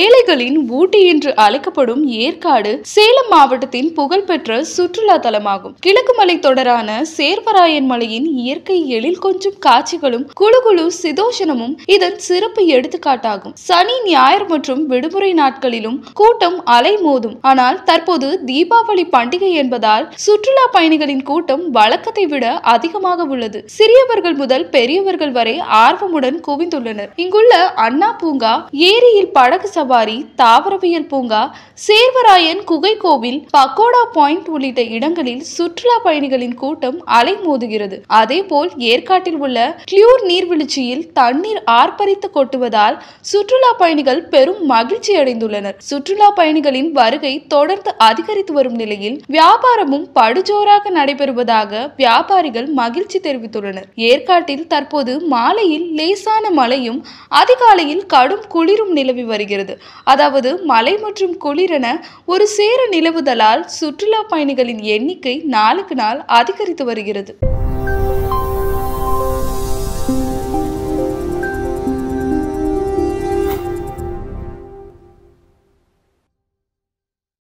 ஏழைகளின் ஊட்டி என்று அழைக்கப்படும் ஏற்காடு சேலம் மாவட்டத்தின் புகழ்பெற்ற சுற்றுலா தலமாகும் கிழக்கு மலை தொடரான சேர்வராயன் மலையின் இயற்கை எழில் கொஞ்சம் காட்சிகளும் குழு குழு சிதோஷனமும் இதன் சிறப்பு எடுத்துக்காட்டாகும் சனி ஞாயிறு மற்றும் விடுமுறை நாட்களிலும் கூட்டம் அலைமோதும் ஆனால் தற்போது தீபாவளி பண்டிகை என்பதால் சுற்றுலா பயணிகளின் கூட்டம் வழக்கத்தை விட அதிகமாக உள்ளது சிறியவர்கள் முதல் பெரியவர்கள் வரை ஆர்வமுடன் குவிந்துள்ளனர் இங்குள்ள அண்ணா பூங்கா ஏரியில் படகு சவாரி தாவரவியல் பூங்கா சேர்வராயன் குகை கோவில் பக்கோடா பாயிண்ட் உள்ளிட்ட இடங்களில் சுற்றுலா பயணிகளின் கூட்டம் அலைமோதுகிறது அதேபோல் ஏற்காட்டில் உள்ள கிளியூர் நீர்வீழ்ச்சியில் தண்ணீர் ஆர்ப்பரித்து கொட்டுவதால் சுற்றுலா பயணிகள் பெரும் மகிழ்ச்சி அடைந்துள்ளனர் சுற்றுலா பயணிகளின் வருகை தொடர்ந்து அதிகரித்து வரும் நிலையில் வியாபாரமும் படுஜோராக நடைபெறுவதாக வியாபாரிகள் மகிழ்ச்சி தெரிவித்துள்ளனர் ஏற்காட்டில் தற்போது மாலையில் லேசான மழையும் அதிகாலையில் கடும் குளிரும் நிலவி வருகிறது வருகிறது அதாவது மழை மற்றும் குளிரென ஒரு சேர நிலவுதலால் சுற்றுலா பயணிகளின் எண்ணிக்கை நாளுக்கு நாள் அதிகரித்து வருகிறது